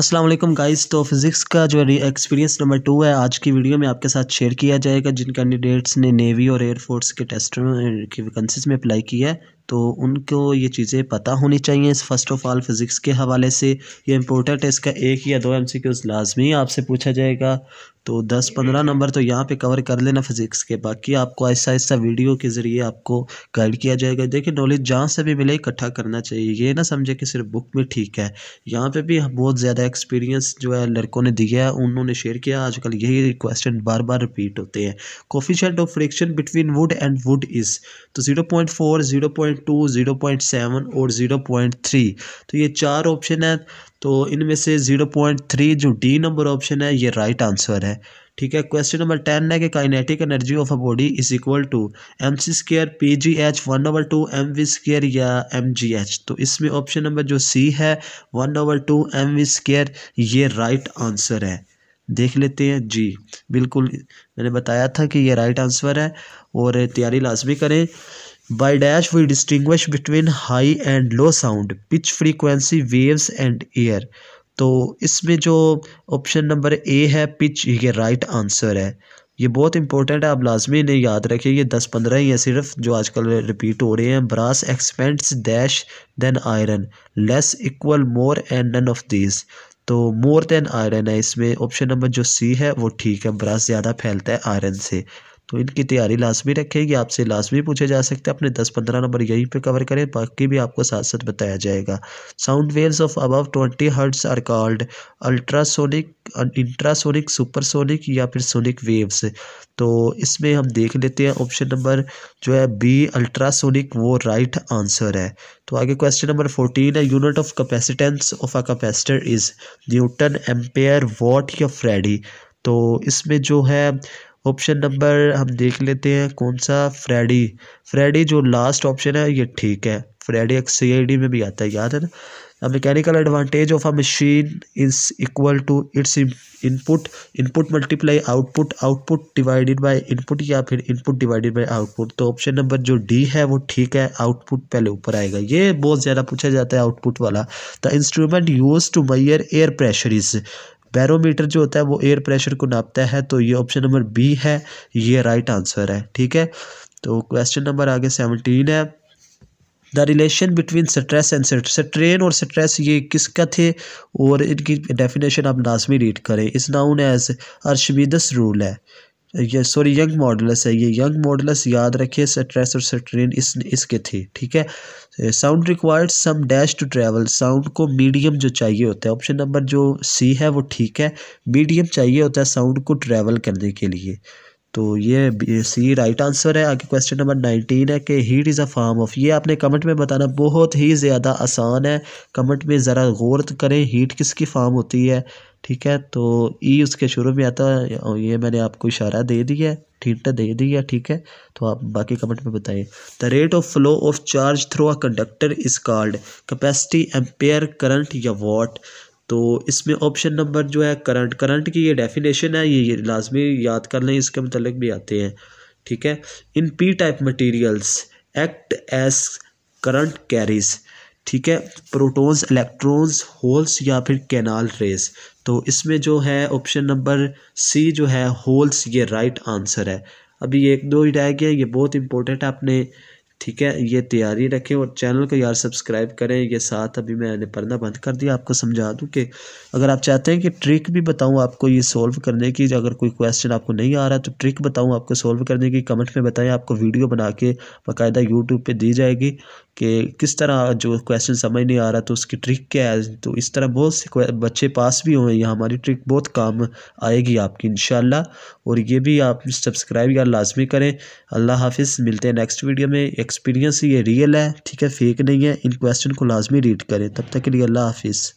अस्सलाम वालेकुम गाइस तो फिज़िक्स का जो एक्सपीरियंस नंबर टू है आज की वीडियो में आपके साथ शेयर किया जाएगा जिन कैंडिडेट्स ने नेवी और एयरफोर्स के टेस्ट की वैकेंसीज में अप्लाई किया है तो उनको ये चीज़ें पता होनी चाहिए फ़र्स्ट ऑफ़ ऑल फ़िज़िक्स के हवाले से ये इम्पोर्टेंट है इसका एक या दो एम सी क्यूज़ लाजमी आपसे पूछा जाएगा तो दस पंद्रह नंबर तो यहाँ पे कवर कर लेना फ़िज़िक्स के बाकी आपको ऐसा ऐसा वीडियो के ज़रिए आपको गाइड किया जाएगा देखिए नॉलेज जहाँ से भी मिले इकट्ठा करना चाहिए ये ना समझे कि सिर्फ बुक में ठीक है यहाँ पे भी बहुत ज़्यादा एक्सपीरियंस जो है लड़कों ने दिया है उन्होंने शेयर किया आजकल यही क्वेश्चन बार बार रिपीट होते हैं coefficient of friction between wood and wood is तो zero point four zero point two zero point seven और ज़ीरो पॉइंट थ्री तो ये चार ऑप्शन है तो इनमें से ज़ीरो पॉइंट थ्री जो डी नंबर ऑप्शन है ये राइट right आंसर है ठीक है क्वेश्चन नंबर टेन है कि kinetic energy of a body is equal to M C square P G H one over two M V square या M G H तो इसमें ऑप्शन नंबर जो C है one over two M V square ये right right answer है देख लेते हैं जी बिल्कुल मैंने बताया था कि ये राइट right आंसर है और तैयारी लाजमी करें By dash we distinguish between high and low sound, pitch frequency, waves and air. तो इसमें जो ऑप्शन नंबर ए है पिच ये राइट आंसर है ये बहुत इंपॉर्टेंट है आप लाजमी इन्हें याद रखें ये दस पंद्रह ही हैं सिर्फ जो आजकल रिपीट हो रहे हैं brass expands dash than iron less equal more and none of this तो मोर देन आयरन है इसमें ऑप्शन नंबर जो सी है वो ठीक है ब्रास ज़्यादा फैलता है आयरन से तो इनकी तैयारी लाजमी रखेगी आपसे लाजमी पूछे जा सकते हैं अपने दस पंद्रह नंबर यहीं पे कवर करें बाकी भी आपको साथ साथ बताया जाएगा sound waves of above twenty hertz are called ultrasonic infrasonic supersonic या फिर सोनिक वेव्स तो इसमें हम देख लेते हैं ऑप्शन नंबर जो है बी अल्ट्रासोनिक वो राइट आंसर है तो आगे क्वेश्चन नंबर फोर्टीन है unit of capacitance of a capacitor is newton ampere watt या फ्रेडी तो इसमें जो है ऑप्शन नंबर हम देख लेते हैं कौन सा फ्रेडी फ्रेडी जो लास्ट ऑप्शन है ये ठीक है फ्रेडी एक सी आई डी में भी आता है याद है ना mechanical advantage of a machine is equal to its input input multiply output output divided by input या फिर इनपुट डिवाइडेड बाय आउटपुट तो ऑप्शन नंबर जो डी है वो ठीक है आउटपुट पहले ऊपर आएगा ये बहुत ज़्यादा पूछा जाता है आउटपुट वाला the instrument use to measure air pressure is barometer जो होता है वो एयर प्रेशर को नापता है तो ये ऑप्शन नंबर बी है ये राइट आंसर है ठीक है तो क्वेश्चन नंबर आगे सेवनटीन है the relation between stress and strain और स्ट्रेस ये किसका थे और इनकी डेफिनेशन आप लाजमी रीड करें इस नाउन एज अर्शमीदस रूल है ये सॉरी यंग मॉडल्स है ये यंग मॉडल्स याद रखिए स्ट्रेस और स्ट्रेन इस इसके थे ठीक है sound required some dash to travel sound को मीडियम जो चाहिए होता है ऑप्शन नंबर जो सी है वो ठीक है मीडियम चाहिए होता है साउंड को ट्रैवल करने के लिए तो ये सी राइट आंसर है आगे क्वेश्चन नंबर नाइनटीन है कि heat is a form of ये आपने कमेंट में बताना बहुत ही ज़्यादा आसान है कमेंट में ज़रा गौर करें हीट किसकी फार्म होती है ठीक है तो ई e उसके शुरू में आता है ये मैंने आपको इशारा दे दिया है ठीक दे दिया ठीक है तो आप बाकी कमेंट में बताइए the rate of flow of charge through a conductor is called capacity ampere current या वॉट तो इसमें ऑप्शन नंबर जो है करंट करंट की ये डेफिनेशन है ये लाजमी याद कर लें इसके मतलब भी आते हैं ठीक है in P type materials act as current carriers ठीक है प्रोटॉन्स इलेक्ट्रॉन्स होल्स या फिर कैनाल रेस तो इसमें जो है ऑप्शन नंबर सी जो है होल्स ये राइट आंसर है अभी एक दो ही रह गए ये बहुत इंपॉर्टेंट है अपने ठीक है ये तैयारी रखें और चैनल को यार सब्सक्राइब करें ये साथ अभी मैंने पढ़ना बंद कर दिया आपको समझा दूं कि अगर आप चाहते हैं कि ट्रिक भी बताऊं आपको ये सॉल्व करने की अगर कोई क्वेश्चन आपको नहीं आ रहा तो ट्रिक बताऊं आपको सॉल्व करने की कमेंट में बताएं आपको वीडियो बना के बाकायदा यूट्यूब पर दी जाएगी कि किस तरह जो क्वेश्चन समझ नहीं आ रहा तो उसकी ट्रिक क्या है तो इस तरह बहुत से बच्चे पास भी हुए हैं हमारी ट्रिक बहुत काम आएगी आपकी इन और ये भी आप सब्सक्राइब यार लाजमी करें अल्लाह हाफिज़ मिलते हैं नेक्स्ट वीडियो में एक एक्सपीरियंस ये रियल है ठीक है फेक नहीं है इन क्वेश्चन को लाजमी रीड करें तब तक के लिए अल्लाह हाफिज़